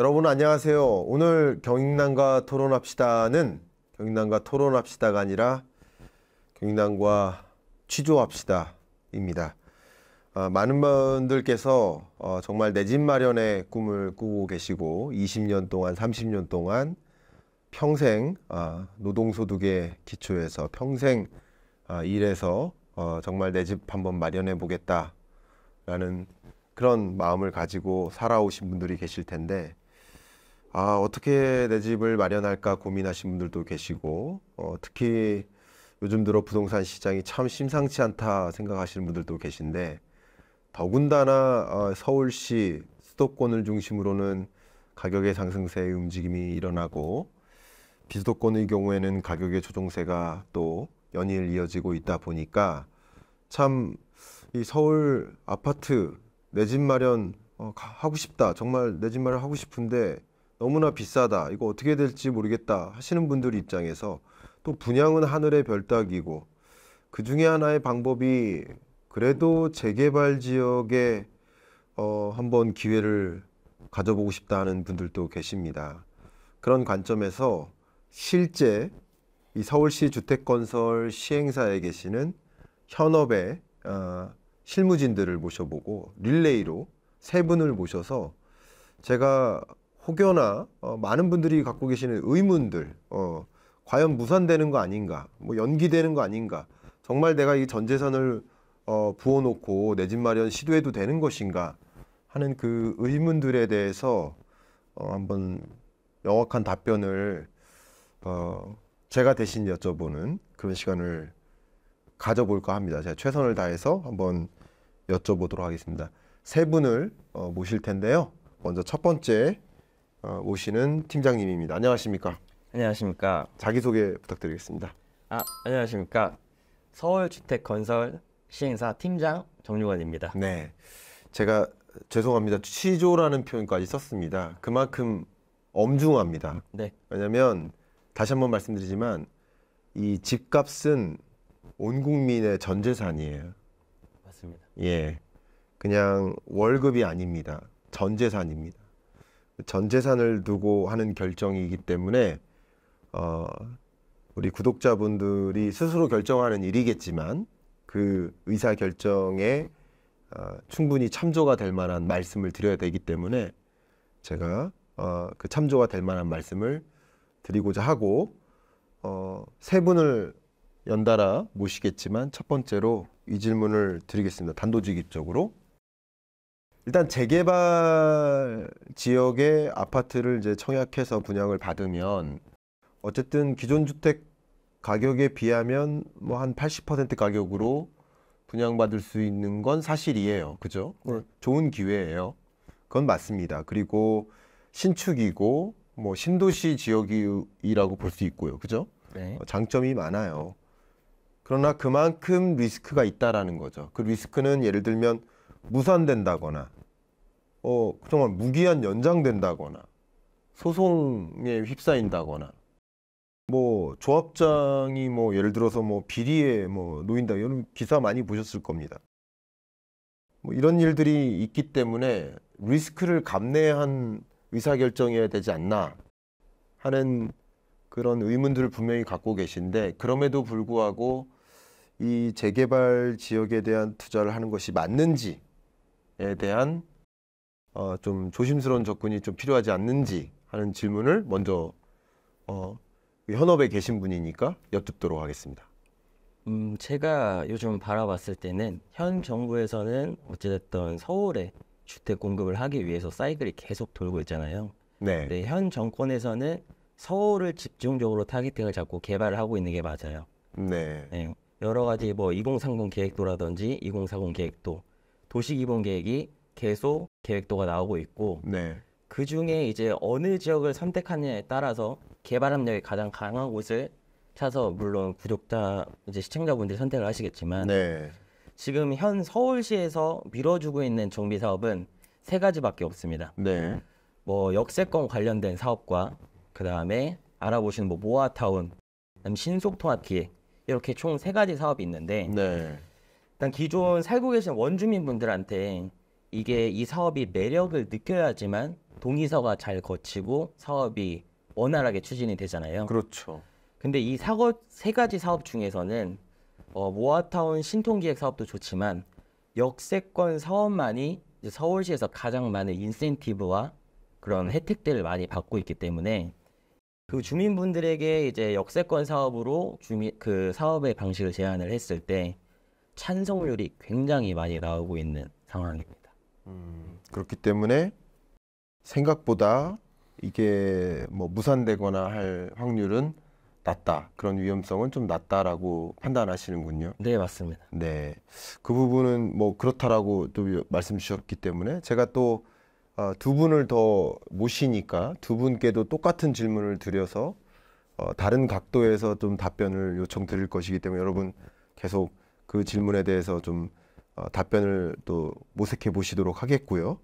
여러분 안녕하세요. 오늘 경익난과 토론합시다는 경익난과 토론합시다가 아니라 경익난과 취조합시다입니다. 아, 많은 분들께서 어, 정말 내 집 마련의 꿈을 꾸고 계시고 20년 동안 30년 동안 평생 아, 노동소득의 기초에서 평생 아, 일해서 어, 정말 내 집 한번 마련해 보겠다라는 그런 마음을 가지고 살아오신 분들이 계실 텐데 아, 어떻게 내 집을 마련할까 고민하신 분들도 계시고, 어, 특히 요즘 들어 부동산 시장이 참 심상치 않다 생각하시는 분들도 계신데, 더군다나 어, 서울시 수도권을 중심으로는 가격의 상승세의 움직임이 일어나고, 비수도권의 경우에는 가격의 조정세가 또 연일 이어지고 있다 보니까 참 이 서울 아파트 내 집 마련 어, 하고 싶다 정말 내 집 마련 하고 싶은데 너무나 비싸다. 이거 어떻게 될지 모르겠다 하시는 분들 입장에서 또 분양은 하늘의 별따기고 그 중에 하나의 방법이 그래도 재개발 지역에 어, 한번 기회를 가져보고 싶다 하는 분들도 계십니다. 그런 관점에서 실제 이 서울시 주택건설 시행사에 계시는 현업의 어, 실무진들을 모셔보고 릴레이로 세 분을 모셔서 제가 혹여나 어, 많은 분들이 갖고 계시는 의문들, 어, 과연 무산되는 거 아닌가, 뭐 연기되는 거 아닌가, 정말 내가 이 전재산을 어, 부어놓고 내 집 마련 시도해도 되는 것인가 하는 그 의문들에 대해서 어, 한번 명확한 답변을 어, 제가 대신 여쭤보는 그런 시간을 가져볼까 합니다. 제가 최선을 다해서 한번 여쭤보도록 하겠습니다. 세 분을 어, 모실 텐데요. 먼저 첫 번째 어, 오시는 팀장님입니다. 안녕하십니까? 안녕하십니까? 자기소개 부탁드리겠습니다. 아, 안녕하십니까? 서울주택건설 시행사 팀장 정유관입니다. 네. 제가 죄송합니다. 취조라는 표현까지 썼습니다. 그만큼 엄중합니다. 네. 왜냐면 다시 한번 말씀드리지만 이 집값은 온 국민의 전 재산이에요. 맞습니다. 예. 그냥 월급이 아닙니다. 전 재산입니다. 전 재산을 두고 하는 결정이기 때문에 어, 우리 구독자분들이 스스로 결정하는 일이겠지만 그 의사 결정에 어, 충분히 참조가 될 만한 말씀을 드려야 되기 때문에 제가 어, 그 참조가 될 만한 말씀을 드리고자 하고 어, 세 분을 연달아 모시겠지만 첫 번째로 이 질문을 드리겠습니다. 단도직입적으로 일단 재개발 지역의 아파트를 이제 청약해서 분양을 받으면 어쨌든 기존 주택 가격에 비하면 뭐 한 80% 가격으로 분양받을 수 있는 건 사실이에요. 그죠? 네. 좋은 기회예요. 그건 맞습니다. 그리고 신축이고 뭐 신도시 지역이라고 볼 수 있고요. 그죠? 네. 어, 장점이 많아요. 그러나 그만큼 리스크가 있다라는 거죠. 그 리스크는 예를 들면 무산된다거나 어, 정말 무기한 연장된다거나 소송에 휩싸인다거나 뭐 조합장이 뭐 예를 들어서 뭐 비리에 뭐 놓인다 이런 기사 많이 보셨을 겁니다. 뭐 이런 일들이 있기 때문에 리스크를 감내한 의사결정이어야 되지 않나 하는 그런 의문들을 분명히 갖고 계신데 그럼에도 불구하고 이 재개발 지역에 대한 투자를 하는 것이 맞는지에 대한 어, 좀 조심스러운 접근이 좀 필요하지 않는지 하는 질문을 먼저 어, 그 현업에 계신 분이니까 여쭙도록 하겠습니다. 음, 제가 요즘 바라봤을 때는 현 정부에서는 어찌됐든 서울에 주택 공급을 하기 위해서 사이클이 계속 돌고 있잖아요. 네. 근데 현 정권에서는 서울을 집중적으로 타깃팅을 잡고 개발을 하고 있는 게 맞아요. 네. 네. 여러 가지 뭐 2030 계획도라든지 2040 계획도 도시기본 계획이 계속 계획도가 나오고 있고 네. 그 중에 이제 어느 지역을 선택하느냐에 따라서 개발 압력이 가장 강한 곳을 찾아서 물론 구독자 이제 시청자분들이 선택을 하시겠지만 네. 지금 현 서울시에서 밀어주고 있는 정비 사업은 세 가지밖에 없습니다. 네. 뭐 역세권 관련된 사업과 그 다음에 알아보시는 뭐 모아타운, 신속통합 기획 이렇게 총 세 가지 사업이 있는데 네. 일단 기존 살고 계신 원주민분들한테 이게 이 사업이 매력을 느껴야지만 동의서가 잘 거치고 사업이 원활하게 추진이 되잖아요. 그렇죠. 근데 이 사고 세 가지 사업 중에서는 어, 모아타운 신통기획 사업도 좋지만 역세권 사업만이 이제 서울시에서 가장 많은 인센티브와 그런 혜택들을 많이 받고 있기 때문에 그 주민분들에게 이제 역세권 사업으로 주민 그 사업의 방식을 제안을 했을 때 찬성률이 굉장히 많이 나오고 있는 상황입니다. 음, 그렇기 때문에 생각보다 이게 뭐 무산되거나 할 확률은 낮다. 그런 위험성은 좀 낮다라고 판단하시는군요. 네, 맞습니다. 네. 그 부분은 뭐 그렇다라고 또 말씀 주셨기 때문에 제가 또두 어, 분을 더 모시니까 두 분께도 똑같은 질문을 드려서 어, 다른 각도에서 좀 답변을 요청드릴 것이기 때문에 여러분 계속 그 질문에 대해서 좀 어, 답변을 또 모색해 보시도록 하겠고요.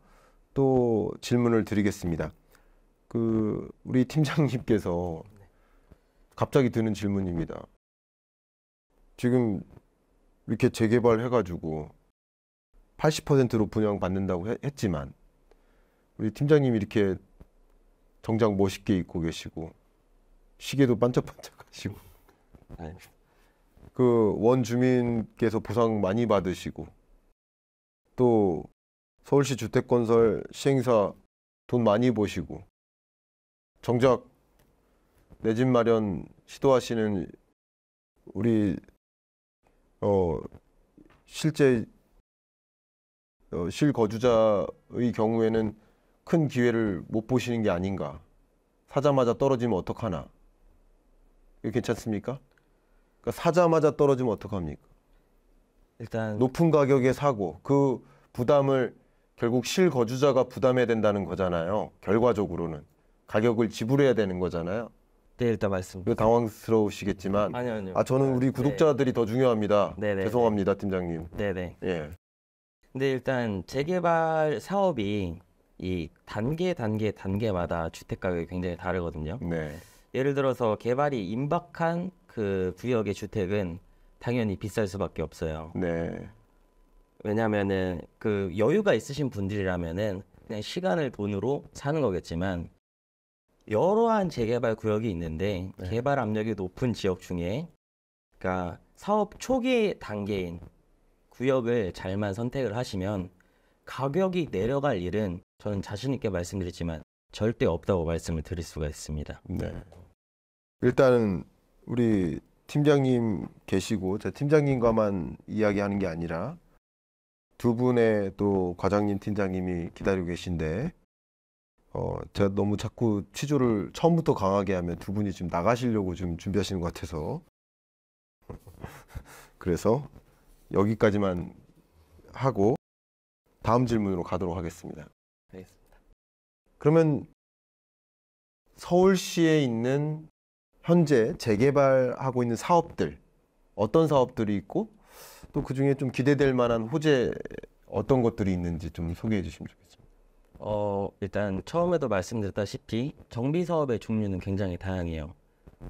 또 질문을 드리겠습니다. 그 우리 팀장님께서 갑자기 드는 질문입니다. 지금 이렇게 재개발해 가지고 80%로 분양받는다고 했지만 우리 팀장님이 이렇게 정장 멋있게 입고 계시고 시계도 반짝반짝하시고 네. 그 원주민께서 보상 많이 받으시고 또 서울시 주택건설 시행사 돈 많이 보시고 정작 내 집 마련 시도하시는 우리 어 실제 어 실거주자의 경우에는 큰 기회를 못 보시는 게 아닌가 사자마자 떨어지면 어떡하나 이거 괜찮습니까? 그러니까 사자마자 떨어지면 어떡합니까? 일단 높은 가격에 사고 그 부담을 결국 실거주자가 부담해야 된다는 거잖아요. 결과적으로는 가격을 지불해야 되는 거잖아요. 네 일단 말씀. 그 당황스러우시겠지만 아니 아니요. 아 저는 우리 네. 구독자들이 네. 더 중요합니다. 네네. 죄송합니다 팀장님. 네네. 네. 예. 근데 일단 재개발 사업이 이 단계 단계 단계마다 주택 가격이 굉장히 다르거든요. 네. 예를 들어서 개발이 임박한 그 구역의 주택은 당연히 비쌀 수밖에 없어요. 네. 왜냐면은 하그 여유가 있으신 분들이라면은 그냥 시간을 돈으로 사는 거겠지만 여러한 재개발 구역이 있는데 네. 개발 압력이 높은 지역 중에 그러니까 사업 초기 단계인 구역을 잘만 선택을 하시면 가격이 내려갈 일은 저는 자신 있게 말씀드리지만 절대 없다고 말씀을 드릴 수가 있습니다. 네. 일단 우리 팀장님 계시고 제 팀장님과만 이야기하는 게 아니라 두 분의 또 과장님, 팀장님이 기다리고 계신데 어, 제가 너무 자꾸 취조를 처음부터 강하게 하면 두 분이 지금 나가시려고 지금 준비하시는 것 같아서 그래서 여기까지만 하고 다음 질문으로 가도록 하겠습니다. 알겠습니다. 그러면 서울시에 있는 현재 재개발하고 있는 사업들 어떤 사업들이 있고 또 그중에 좀 기대될 만한 호재 어떤 것들이 있는지 좀 소개해 주시면 좋겠습니다. 어, 일단 처음에도 말씀드렸다시피 정비 사업의 종류는 굉장히 다양해요.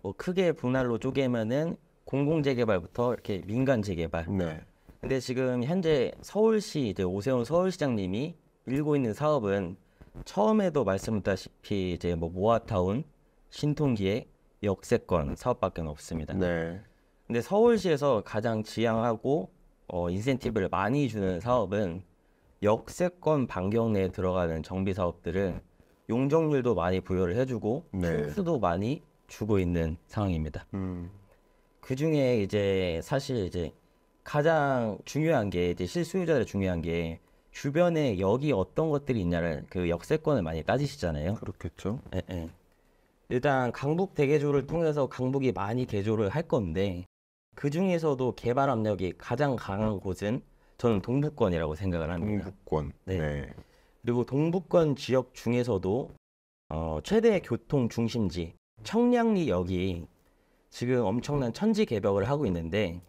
뭐 크게 분할로 쪼개면은 공공 재개발부터 이렇게 민간 재개발. 네. 근데 지금 현재 서울시 이제 오세훈 서울시장님이 밀고 있는 사업은 처음에도 말씀드렸다시피 이제 뭐 모아타운, 신통기획, 역세권 사업밖에 없습니다. 네. 근데 서울시에서 가장 지향하고 어, 인센티브를 많이 주는 사업은 역세권 반경 내에 들어가는 정비 사업들은 용적률도 많이 부여를 해주고 네. 수도 많이 주고 있는 상황입니다. 음. 그 중에 이제 사실 이제 가장 중요한 게 이제 실수요자들 중요한 게 주변에 여기 어떤 것들이 있냐를 그 역세권을 많이 따지시잖아요. 그렇겠죠. 예, 예. 일단 강북 대개조를 통해서 강북이 많이 개조를 할 건데 그 중에서도 개발 압력이 가장 강한 곳은 저는 동북권이라고 생각을 합니다. 동북권. 네. 네. 그리고 동북권 지역 중에서도 어, 최대 교통 중심지 청량리역이 지금 엄청난 천지 개벽을 하고 있는데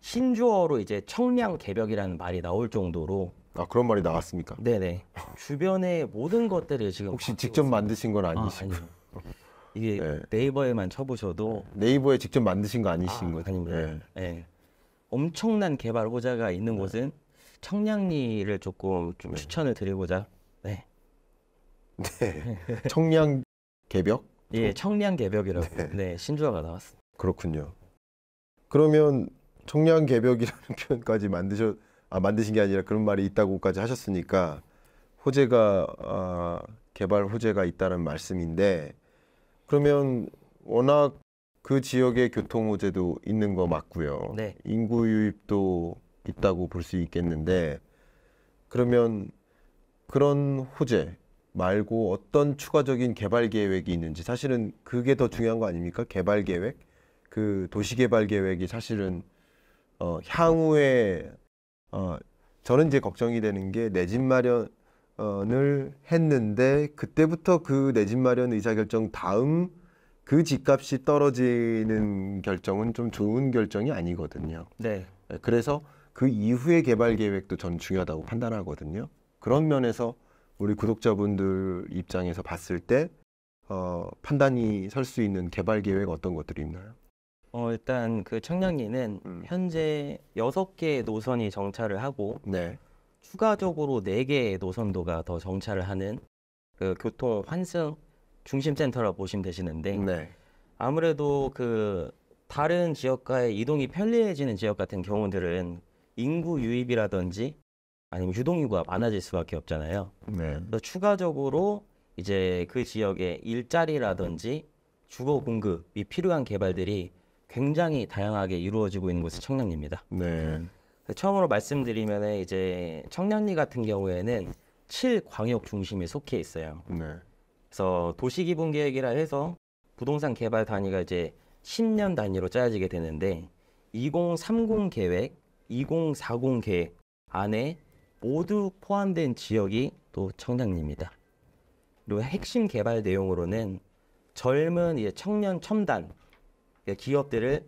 신조어로 이제 청량 개벽이라는 말이 나올 정도로 아 그런 말이 나왔습니까? 네네 주변의 모든 것들을 지금 혹시 직접 있습니다. 만드신 건 아니시고 아, 이게 네. 네이버에만 쳐보셔도 네이버에 직접 만드신 거 아니신 아, 거죠? 아닙니다. 예. 예. 엄청난 개발 호재가 있는 네. 곳은 청량리를 조금 좀 네. 추천을 드리고자. 네. 네. 청량 개벽? 예, 청량 개벽이라고. 네. 네, 신조어가 나왔습니다. 그렇군요. 그러면 청량 개벽이라는 표현까지 만드셔 아 만드신 게 아니라 그런 말이 있다고까지 하셨으니까 호재가 아, 개발 호재가 있다는 말씀인데 그러면 워낙 그 지역의 교통 호제도 있는 거 맞고요. 네. 인구 유입도 있다고 볼 수 있겠는데 그러면 그런 호재 말고 어떤 추가적인 개발 계획이 있는지 사실은 그게 더 중요한 거 아닙니까? 개발 계획, 그 도시 개발 계획이 사실은 어, 향후에 어, 저는 이제 걱정이 되는 게 내 집 마련 을 했는데 그때부터 그 내 집 마련 의사결정 다음 그 집값이 떨어지는 결정은 좀 좋은 결정이 아니거든요. 네. 네 그래서 그 이후의 개발 계획도 전 중요하다고 판단하거든요. 그런 면에서 우리 구독자분들 입장에서 봤을 때 어, 판단이 설 수 있는 개발 계획 어떤 것들이 있나요? 어, 일단 그 청량리는 음. 현재 여섯 개 노선이 정차를 하고 네. 추가적으로 4개의 노선도가 더 정차를 하는 그 교통 환승 중심 센터라고 보시면 되시는데 네. 아무래도 그 다른 지역과의 이동이 편리해지는 지역 같은 경우들은 인구 유입이라든지 아니면 유동인구가 많아질 수밖에 없잖아요. 네. 그래서 추가적으로 이제 그 지역의 일자리라든지 주거 공급이 필요한 개발들이 굉장히 다양하게 이루어지고 있는 곳이 청량리입니다. 네. 처음으로 말씀드리면 이제 청량리 같은 경우에는 7광역 중심에 속해 있어요. 네. 그래서 도시기본 계획이라 해서 부동산 개발 단위가 이제 10년 단위로 짜여지게 되는데 2030 계획, 2040 계획 안에 모두 포함된 지역이 또 청량리입니다. 그리고 핵심 개발 내용으로는 젊은 이제 청년 첨단 그러니까 기업들을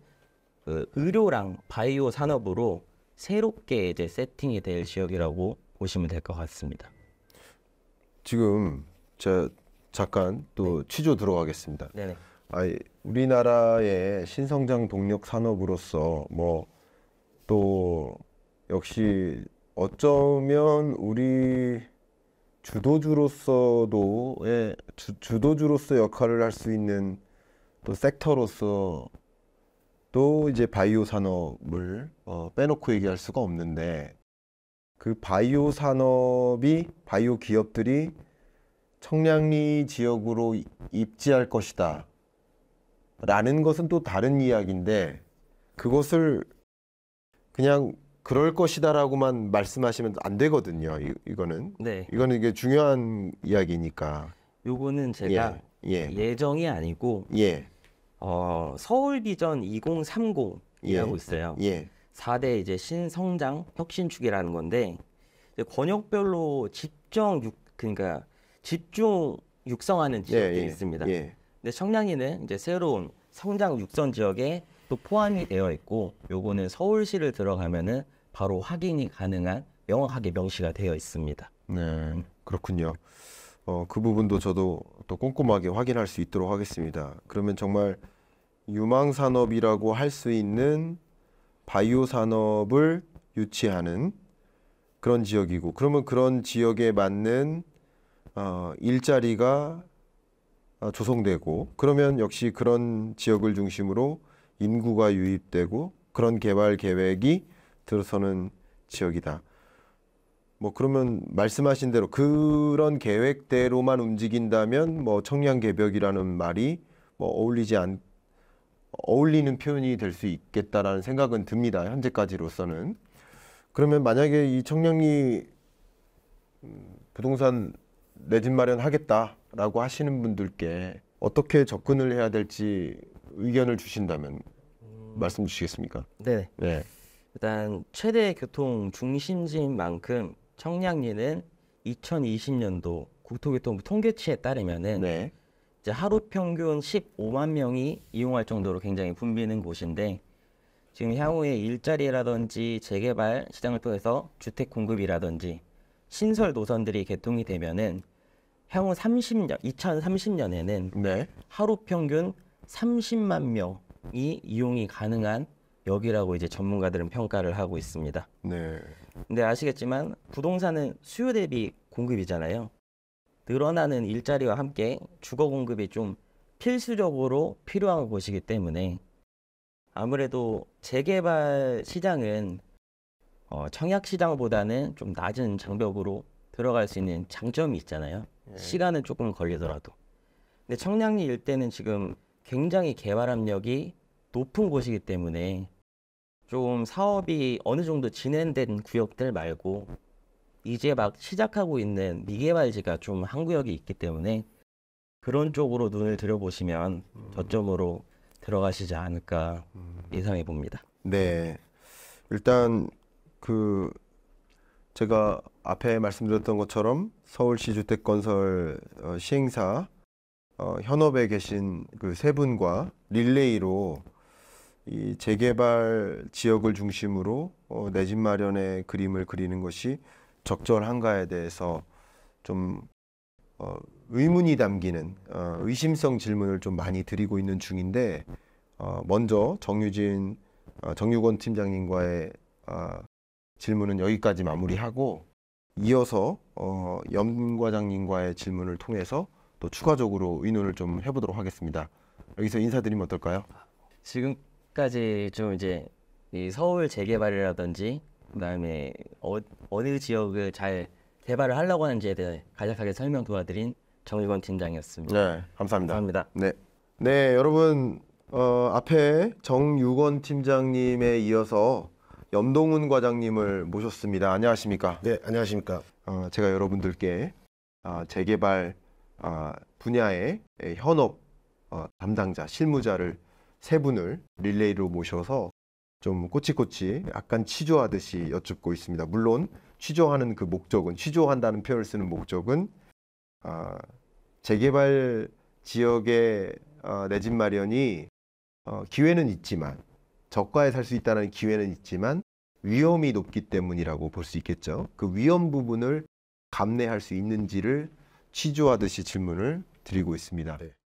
그 의료랑 바이오 산업으로 새롭게 이제 세팅이 될 지역이라고 보시면 될 것 같습니다. 지금 제 잠깐 또 네. 취조 들어가겠습니다. 네네. 아 우리나라의 신성장 동력 산업으로서 뭐 또 역시 어쩌면 우리 주도주로서도의 주, 주도주로서 역할을 할 수 있는 또 섹터로서 또 이제 바이오 산업을 어, 빼놓고 얘기할 수가 없는데 그 바이오 산업이 바이오 기업들이 청량리 지역으로 입지할 것이다 라는 것은 또 다른 이야기인데 그것을 그냥 그럴 것이다라고만 말씀하시면 안 되거든요. 이, 거는 네. 이거는 이게 중요한 이야기니까. 요거는 제가 예, 예. 정이 아니고 예. 어, 서울 비전 2030이라고 예. 있어요. 예. 4대 이제 신성장 혁신축이라는 건데 이제 권역별로 집정 육 그러니까 집중 육성하는 지역이 예, 예. 있습니다. 예. 근데 청량리는 이제 새로운 성장 육성 지역에 또 포함이 되어 있고 요거는 서울시를 들어가면은 바로 확인이 가능한 명확하게 명시가 되어 있습니다. 네, 그렇군요. 어, 그 부분도 저도 또 꼼꼼하게 확인할 수 있도록 하겠습니다. 그러면 정말 유망 산업이라고 할 수 있는 바이오 산업을 유치하는 그런 지역이고 그러면 그런 지역에 맞는 어, 일자리가 어, 조성되고 그러면 역시 그런 지역을 중심으로 인구가 유입되고 그런 개발 계획이 들어서는 지역이다. 뭐 그러면 말씀하신 대로 그런 계획대로만 움직인다면 뭐 청량 개벽이라는 말이 뭐 어울리지 않 어울리는 표현이 될 수 있겠다라는 생각은 듭니다. 현재까지로서는 그러면 만약에 이 청량리 음, 부동산 내 집 마련하겠다라고 하시는 분들께 어떻게 접근을 해야 될지 의견을 주신다면 음. 말씀 주시겠습니까? 네. 네. 일단 최대 교통 중심지인 만큼 청량리는 2020년도 국토교통부 통계치에 따르면은 네. 이제 하루 평균 15만 명이 이용할 정도로 굉장히 붐비는 곳인데 지금 향후에 일자리라든지 재개발 시장을 통해서 주택 공급이라든지 신설 노선들이 개통이 되면은 향후 30년 2030년에는 네. 하루 평균 30만 명이 이용이 가능한 여기라고 이제 전문가들은 평가를 하고 있습니다. 네. 근데 아시겠지만 부동산은 수요 대비 공급이잖아요. 늘어나는 일자리와 함께 주거 공급이 좀 필수적으로 필요한 곳이기 때문에 아무래도 재개발 시장은 어, 청약 시장보다는 좀 낮은 장벽으로 들어갈 수 있는 장점이 있잖아요. 예. 시간은 조금 걸리더라도. 근데 청량리 일대는 지금 굉장히 개발 압력이 높은 곳이기 때문에 좀 사업이 어느 정도 진행된 구역들 말고 이제 막 시작하고 있는 미개발지가 좀 한 구역이 있기 때문에 그런 쪽으로 눈을 들여보시면 음. 저점으로 들어가시지 않을까 음. 예상해 봅니다. 네. 일단 그 제가 앞에 말씀드렸던 것처럼 서울시 주택건설 어, 시행사 어, 현업에 계신 그 세 분과 릴레이로 이 재개발 지역을 중심으로 어, 내집 마련의 그림을 그리는 것이 적절한가에 대해서 좀 어, 의문이 담기는 어, 의심성 질문을 좀 많이 드리고 있는 중인데 어, 먼저 정유진 어, 정유건 팀장님과의 어, 질문은 여기까지 마무리하고 이어서 어, 염 과장님과의 질문을 통해서 또 추가적으로 의논을 좀 해보도록 하겠습니다. 여기서 인사드리면 어떨까요? 지금 까지 좀 이제 이 서울 재개발이라든지 그다음에 어, 어느 지역을 잘 개발을 하려고 하는지에 대해 간략하게 설명 도와드린 정의권 팀장이었습니다. 네, 감사합니다. 감사합니다. 네, 네 여러분 어, 앞에 정유건 팀장님에 이어서 염동훈 과장님을 모셨습니다. 안녕하십니까? 네, 안녕하십니까? 어, 제가 여러분들께 어, 재개발 어, 분야의 현업 어, 담당자 실무자를 세 분을 릴레이로 모셔서 좀 꼬치꼬치 약간 취조하듯이 여쭙고 있습니다. 물론 취조하는 그 목적은 취조한다는 표현을 쓰는 목적은 아, 재개발 지역의 어, 아, 내집 마련이 어, 기회는 있지만 저가에 살 수 있다는 기회는 있지만 위험이 높기 때문이라고 볼 수 있겠죠. 그 위험 부분을 감내할 수 있는지를 취조하듯이 질문을 드리고 있습니다. 네.